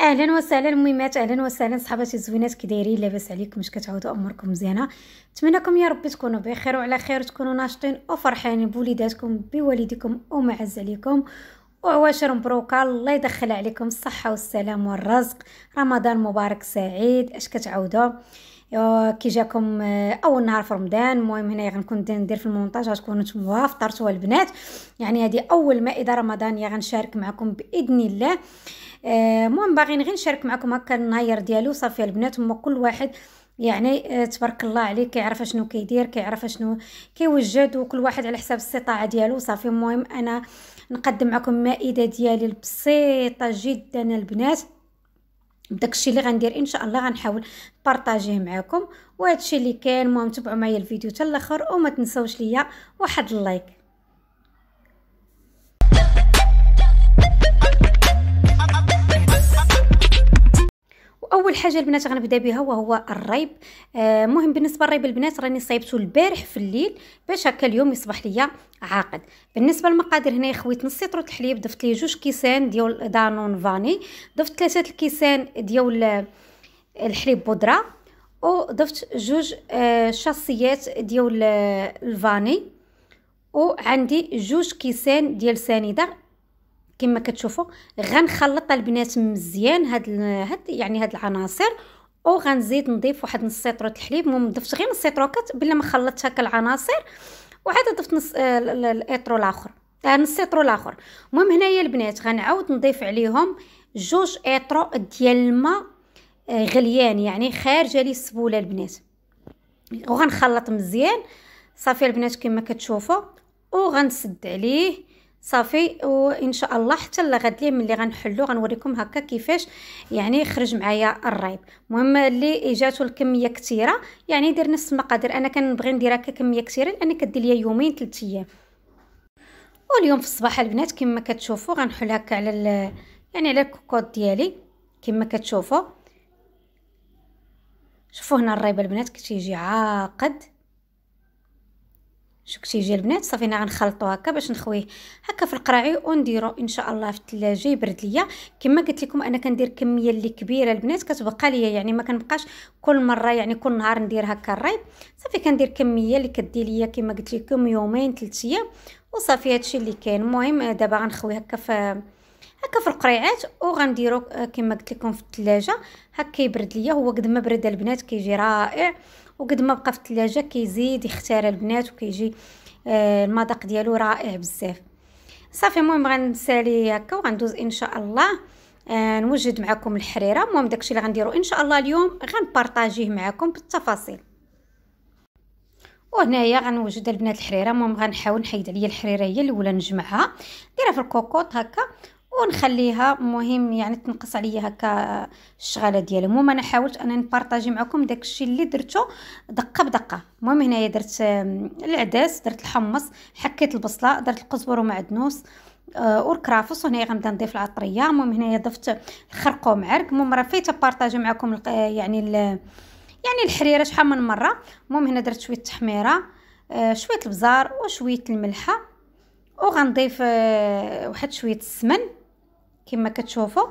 اهلا وسهلا ميمات اهلا وسهلا صحباتي الزوينات كي دايرين لاباس عليكم واش كتعاودوا اموركم مزيانه نتمنىكم يا ربي تكونوا بخير وعلى خير تكونوا ناشطين وفرحانين بوليداتكم بوالديكم ومعز عليكم وعواشر مبروكه الله يدخل عليكم الصحه والسلام والرزق رمضان مبارك سعيد اش كتعاودوا كي جاكم آه، اول نهار في رمضان المهم هنايا غنكون ندير في المونتاج غتكون تشموها فطرتوها البنات يعني هذه اول مائده رمضانيه غنشارك معكم باذن الله آه، المهم باغيين غير نشارك معكم هكا النهار ديالو صافي البنات هما كل واحد يعني آه، تبارك الله عليه كيعرف شنو كيدير كيعرف شنو كيوجد وكل واحد على حساب الاستطاعه ديالو صافي المهم انا نقدم معكم مائده ديالي البسيطه جدا البنات داكشي اللي غندير ان شاء الله غنحاول بارطاجيه معكم وهادشي اللي كان المهم تبعوا معايا الفيديو حتى الاخر وما تنساوش ليا واحد اللايك واول حاجه البنات غنبدا بها وهو الريب آه مهم بالنسبه للريب البنات راني صايبته البارح في الليل باش هكا اليوم يصبح ليا عاقد بالنسبه للمقادير هنا يا خويت نص لتر الحليب ضفت ليه جوج كيسان ديال دانون فاني ضفت ثلاثه الكيسان ديال آه، الحليب بودره وضفت جوج آه شاصيات ديال آه، الفاني وعندي جوج كيسان ديال سنيده كما كتشوفوا غنخلط البنات مزيان هاد هاد يعني هاد العناصر او غنزيد نضيف واحد نص سيطره الحليب المهم ضفت غير نص سيطروكات بلا ما خلطت هكا العناصر وعاد ضفت نص آه، الاطرو الاخر آه، نص سيطرو الاخر المهم هنايا البنات غنعاود نضيف عليهم جوج اطرو ديال الماء آه، غليان يعني خارجه لي السبوله البنات وغنخلط مزيان صافي البنات كما كتشوفوا وغنسد عليه صافي وان شاء الله حتى لغد ليه ملي غنحلو غنوريكم هكا كيفاش يعني خرج معايا الريب المهم اللي جاتو الكميه كثيره يعني دير نص المقادير انا كنبغي ندير هكا كميه كثيره لان كدير ليا يومين ثلاث ايام واليوم في الصباح البنات كما كتشوفوا غنحل هكا على يعني على الكوكوط ديالي كما كتشوفوا شوفوا هنا الريب البنات كتيجي عاقد شكشيجي البنات صافي انا غنخلطو هكا باش نخويه هكا في القراعي ونديرو ان شاء الله في الثلاجه يبرد ليا كما قلت لكم انا كندير كميه اللي كبيره البنات كتبقى ليا يعني ما كنبقاش كل مره يعني كل نهار ندير هكا الريب صافي كندير كميه اللي كدي ليا كما قلت لكم يومين ثلاث ايام وصافي هادشي اللي كاين المهم دابا غنخوي هكا في هكا في القريعات وغنديرو آه، كما قلت لكم في الثلاجه هكا كيبرد ليا هو قد ما برد البنات كيجي رائع وقد ما بقى في الثلاجه كيزيد يختار البنات وكيجي آه، المذاق ديالو رائع بزاف صافي المهم غنسالي هكا وغندوز ان شاء الله آه، نوجد معكم الحريره المهم داكشي اللي غنديرو ان شاء الله اليوم غنبارطاجيه معكم بالتفاصيل وهنايا غنوجد البنات الحريره المهم غنحاول نحيد عليا الحريره هي الاولى نجمعها نديرها في الكوكوط هكا ونخليها مهم يعني تنقص عليا هكا الشغاله ديالها المهم انا حاولت انني نبارطاجي معكم داكشي اللي درتو دقه بدقه المهم هنايا درت العدس درت الحمص حكيت البصله درت القزبر ومعدنوس آه والكرافس وهنايا غنبدا نضيف العطريه المهم هنايا ضفت الخرقوم عرق المهم راه فايته بارطاجي معكم آه، يعني يعني الحريره شحال من مره المهم هنا درت شويه التحميره آه شويه البزار وشويه الملحه وغنضيف آه، واحد شويه السمن كما كتشوفوا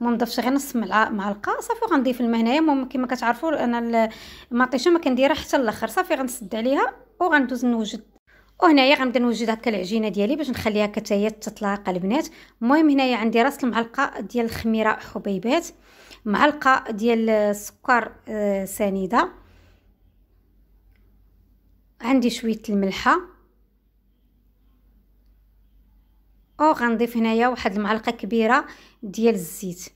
ما نضيفش غير نص معلقه صافي وغنضيف الماء هنايا كما كتعرفوا انا المطيشه ما كنديرها حتى الاخر صافي غنسد عليها وغندوز نوجد وهنايا غنبدا نوجد هكا العجينه ديالي باش نخليها حتى هي تتلاقى البنات المهم هنايا عندي راس المعلقه ديال الخميره حبيبات معلقه ديال السكر آه، سنيده عندي شويه الملحه وغنضيف هنايا واحد المعلقه كبيره ديال الزيت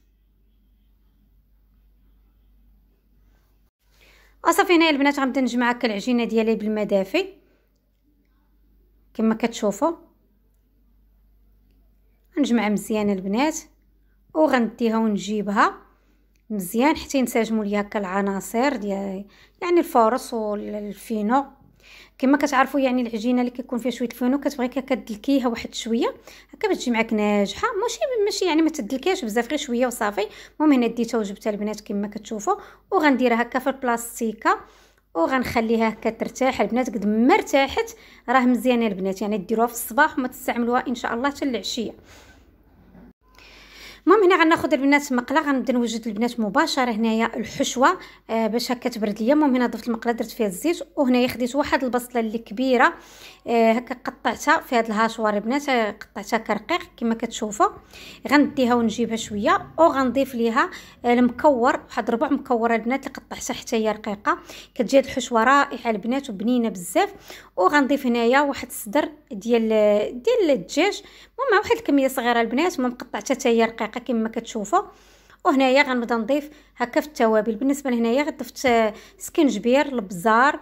وصافي هنايا البنات غنبدا نجمع هكا العجينه ديالي بالماء دافي كما كتشوفوا غنجمع مزيان البنات وغنديها ونجيبها مزيان حتى ينسجموا ليا هكا العناصر ديال يعني الفرص والفينو كما كتعرفوا يعني العجينه اللي كيكون فيها شويه الفانو كتبغي كدلكيها واحد شويه هكا باش تجي معاك ناجحه ماشي ماشي يعني ما تدلكيهاش بزاف غير شويه وصافي المهم هنا ديتها وجبتها البنات كما كتشوفوا وغنديرها هكا في البلاستيكه وغنخليها هكا ترتاح البنات قد ما ارتاحت راه مزيانه البنات يعني ديروها في الصباح وما تستعملوها ان شاء الله حتى العشيه المهم هنا غناخذ البنات مقله غنبدا نوجد البنات مباشره هنايا الحشوه آه باش هكا تبرد ليا المهم هنا ضفت المقله درت فيها الزيت وهنايا خديت واحد البصله اللي كبيره آه هكا قطعتها في هاد الهاشوار البنات آه، قطعتها كرقيق كما كتشوفوا غنديها ونجيبها شويه وغنضيف ليها آه المكور واحد ربع مكوره البنات اللي قطعتها حتى هي رقيقه كتجي هاد الحشوه رائعه البنات وبنينه بزاف وغنضيف هنايا واحد الصدر ديال ديال الدجاج المهم واحد الكميه صغيره البنات ما مقطع حتى هي رقيقه كما كتشوفوا وهنايا غنبدا نضيف هكا في التوابل بالنسبه لهنايا ضفت سكنجبير البزار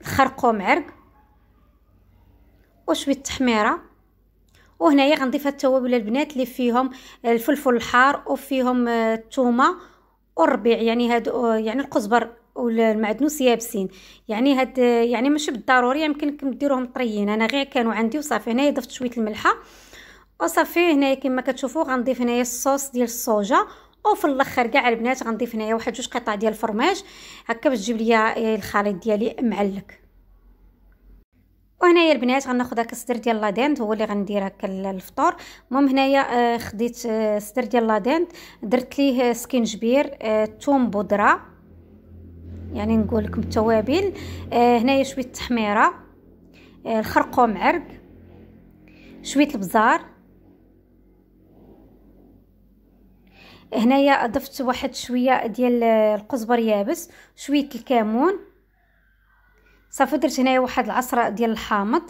الخرقوم عرق وشويه التحميره وهنايا غنضيف هاد التوابل البنات اللي فيهم الفلفل الحار وفيهم آه، الثومه والربيع يعني هادو آه، يعني القزبر والمعدنوس يابسين يعني هاد يعني ماشي بالضروري يمكنكم ديروهم طريين انا غير كانوا عندي وصافي هنايا ضفت شويه الملحه وصافي هنايا كما كتشوفوا غنضيف هنايا الصوص ديال الصوجه وفي الاخر كاع البنات غنضيف هنايا واحد جوج قطع ديال الفرماج هكا باش تجيب ليا آه، الخليط ديالي معلك وهنايا البنات غناخذ هكا الصدر ديال لاديند هو اللي غندير هكا الفطور المهم هنايا آه، خديت الصدر آه، ديال لاديند درت ليه سكينجبير ثوم بودره يعني نقول لكم التوابل آه هنايا شويه التحميره آه الخرقوم عرق شويه البزار هنايا ضفت واحد شويه ديال القزبر يابس شويه الكمون صافي درت هنايا واحد العصره ديال الحامض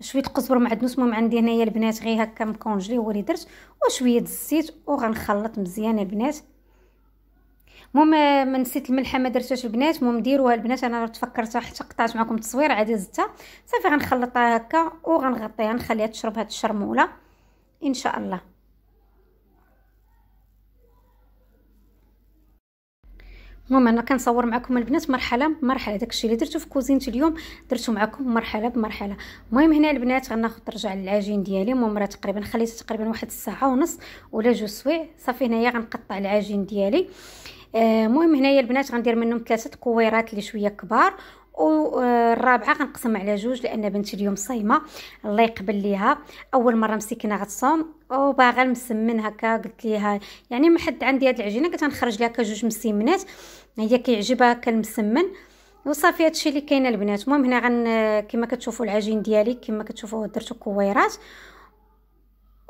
شويه القزبر معدنوس المهم عندي هنايا البنات غير هكا مكونجلي هو اللي درت وشويه الزيت وغنخلط مزيان البنات المهم ما نسيت الملحه ما درتهاش البنات المهم ديروها البنات انا تفكرت حتى قطعت معكم التصوير عاد زدتها صافي غنخلطها هكا وغنغطيها نخليها تشرب هاد الشرموله ان شاء الله المهم انا كنصور معكم البنات مرحله مرحله داكشي اللي درتو في كوزينتي اليوم درتو معكم مرحله بمرحله المهم هنا البنات غناخذ نرجع للعجين ديالي المهم راه تقريبا خليته تقريبا واحد الساعه ونص ولا جوج سوايع صافي هنايا غنقطع العجين ديالي المهم آه، هنايا البنات غندير منهم ثلاثه كويرات اللي شويه كبار والرابعه آه، غنقسم على جوج لان بنتي اليوم صايمه الله يقبل ليها اول مره مسكينه غتصوم وباغا المسمن هكا قلت ليها يعني ما حد عندي هاد العجينه قلت غنخرج ليها جوج مسمنات هي كيعجبها كالمسمن وصافي هادشي اللي كاين البنات المهم هنا غن آه، كما كتشوفوا العجين ديالي كما كتشوفوا درتو كويرات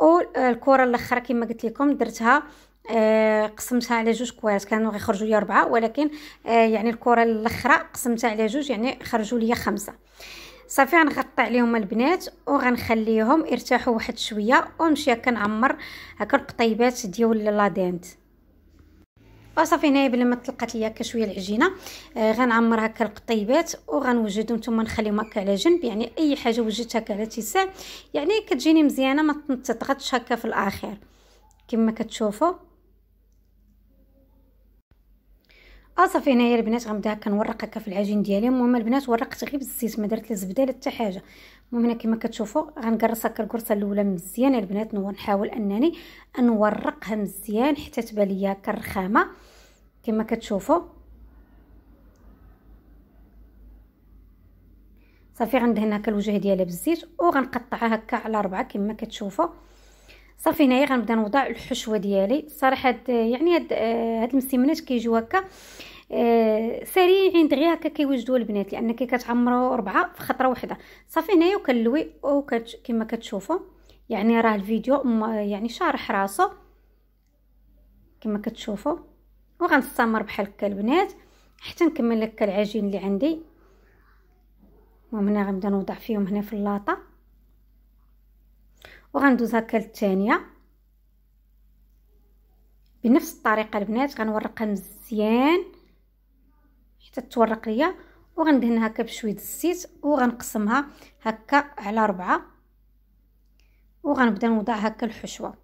والكره الاخرى كما قلت لكم درتها آه، قسمتها على جوج كوارات كانوا غيخرجوا لي ربعه ولكن آه، يعني الكره الاخرى قسمتها على جوج يعني خرجوا لي خمسه صافي غنغطي عليهم البنات وغنخليهم يرتاحوا واحد شويه ونمشي كنعمر هكا القطيبات ديال لادانت وصافي هنايا بلا ما طلقات ليا هكا شويه العجينه آه، غنعمر هكا القطيبات وغنوجدهم ثم نخليهم هكا على جنب يعني اي حاجه وجدتها هكا على يعني كتجيني مزيانه ما تضغطش هكا في الاخير كما كتشوفوا اصافي آه، هنايا البنات غنبدا كنورق هكا في العجين ديالي المهم البنات ورقت غير بالزيت ما درت لا زبده لا حتى حاجه المهم هنا كما كتشوفوا غنقرص هكا الكرصه الاولى مزيان البنات نحاول انني نورقها مزيان حتى تبان ليا كرخامه كما كتشوفوا صافي غندهن هكا الوجه ديالها بالزيت وغنقطعها هكا على ربعه كما كتشوفوا صافي هنايا غنبدا نوضع الحشوه ديالي صراحه هاد يعني هاد هاد المسيمنات كيجيو هكا آه، سريعين دغيا هكا كيوجدوا البنات لان كي كتعمروا ربعه في خطره وحده صافي هنايا وكنلوي وكت كتشوفوا يعني راه الفيديو يعني شارح راسو كما كتشوفوا وغنستمر بحال هكا البنات حتى نكمل لك العجين اللي عندي ومن هنا غنبدا نوضع فيهم هنا في اللاطه وغندوز هكا للثانيه بنفس الطريقه البنات غنورقها مزيان حتى تورق ليا وغندهنها هكا بشويه الزيت وغنقسمها هكا على ربعة وغنبدا نوضع هكا الحشوه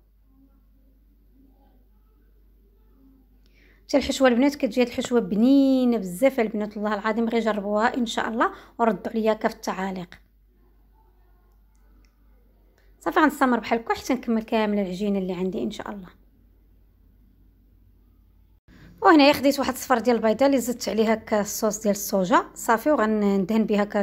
حتى الحشوه البنات كتجي الحشوه بنينه بزاف البنات والله العظيم غير جربوها ان شاء الله وردوا عليا في التعاليق صافي غنستمر بحال هكا حتى نكمل كامل العجينه اللي عندي ان شاء الله وهنا خديت واحد الصفر ديال البيضه اللي زدت عليها هكا الصوص ديال الصوجه صافي وغندهن بها هكا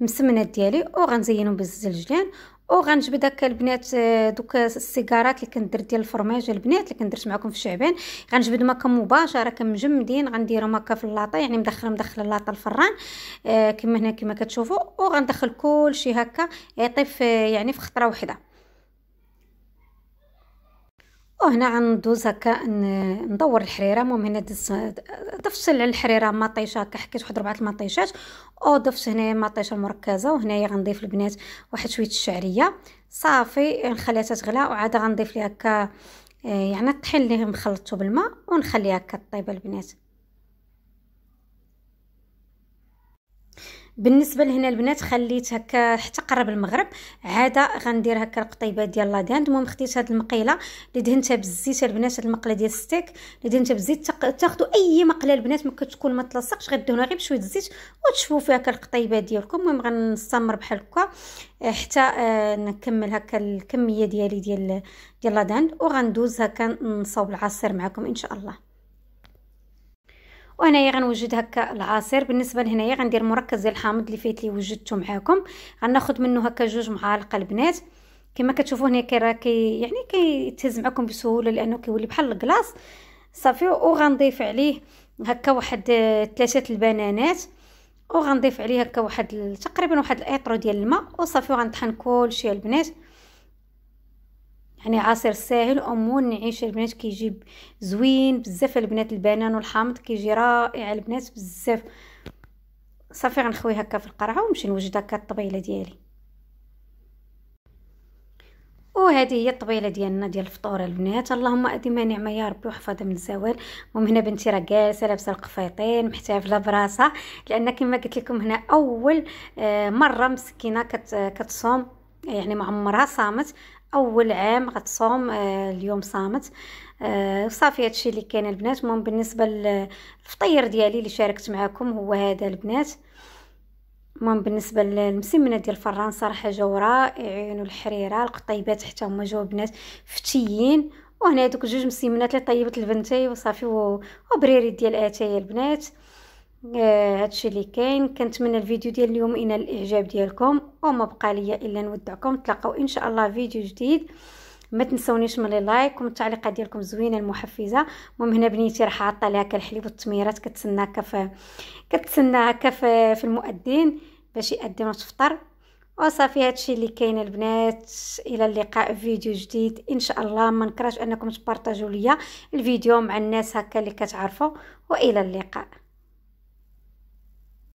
المسمنات ديالي وغنزينهم بالزلجلان وغنجبد هكا البنات آه، دوك السيجارات اللي كندير ديال الفرماج البنات اللي كندرت معكم في شعبان غنجبد ماكا مباشره كمجمدين غنديرهم هكا في اللاطه يعني مدخله مدخله اللاطه الفران آه، كما هنا كما كتشوفوا وغندخل كلشي هكا يطيب يعني في خطره وحده وهنا غندوز هكا ندور الحريره المهم هنا ضفت الحريره مطيشه هكا حكيت واحد ربعه المطيشات وضفت هنايا مطيشه مركزه وهنايا غنضيف البنات واحد شويه الشعريه صافي نخليها تغلى وعاد غنضيف ليها هكا يعني الطحين اللي مخلطته بالماء ونخليها هكا طيبه البنات بالنسبه لهنا البنات خليت هكا حتى قرب المغرب عاده غندير هكا القطيبات ديال لاداند المهم خديت هاد المقيله اللي دهنتها بالزيت البنات هاد المقله ديال الستيك اللي دهنتها بالزيت تاخذوا اي مقله البنات ما كتكون ما تلصقش دهنوها غير بشويه الزيت وتشوفوا فيها القطيبه ديالكم المهم غنستمر بحال هكا آه، حتى آه، نكمل هكا الكميه ديالي ديال ديال لاداند وغندوز هكا نصاوب العصير معكم ان شاء الله وهنايا غنوجد هكا العصير بالنسبه لهنايا غندير مركز ديال الحامض اللي فات لي وجدته معاكم غناخذ منه هكا جوج معالق البنات كما كتشوفوا هنا كي راه كي يعني كيتهز معكم بسهوله لانه كيولي بحال الكلاص صافي وغنضيف عليه هكا واحد ثلاثه البنانات وغنضيف عليه هكا واحد تقريبا واحد الايطرو ديال الماء وصافي وغنطحن كلشي البنات يعني عصير ساهل امون نعيش البنات كيجي زوين بزاف البنات البنان والحامض كيجي رائع البنات بزاف صافي غنخوي هكا في القرعه ونمشي نوجد هكا الطبيله ديالي وهذه هي الطبيله ديالنا ديال الفطور البنات اللهم اديمها نعمه يا ربي وحفظها من الزوال المهم هنا بنتي راه جالسه لابسه القفيطين محتفله براسها لان كما قلت لكم هنا اول آه، مره مسكينه كتصوم يعني ما عمرها صامت اول عام غتصوم آه، اليوم صامت آه، وصافي هادشي اللي كاين البنات المهم بالنسبه للفطير ديالي اللي شاركت معكم هو هذا البنات المهم بالنسبه للمسمنه ديال فرنسا صراحه حاجه رائعين والحريره القطيبات حتى هما جاو بنات فتيين وهنا دوك جوج مسمنات اللي طيبت البنتي وصافي وبريري ديال اتاي البنات آه، هادشي اللي كاين كنتمنى الفيديو ديال اليوم ينال الاعجاب ديالكم وما بقى ليا الا نودعكم تلاقاو ان شاء الله فيديو جديد ما تنسونيش من لايك والتعليقات ديالكم زوينه المحفزه المهم هنا بنيتي راه حاطه لها الحليب والتميرات كتسنى كف كتسنى كف في المؤذن باش يأذن وتفطر وصافي هادشي اللي كاين البنات الى اللقاء في فيديو جديد ان شاء الله ما نكرهش انكم تبارطاجوا ليا الفيديو مع الناس هكا اللي كتعرفوا والى اللقاء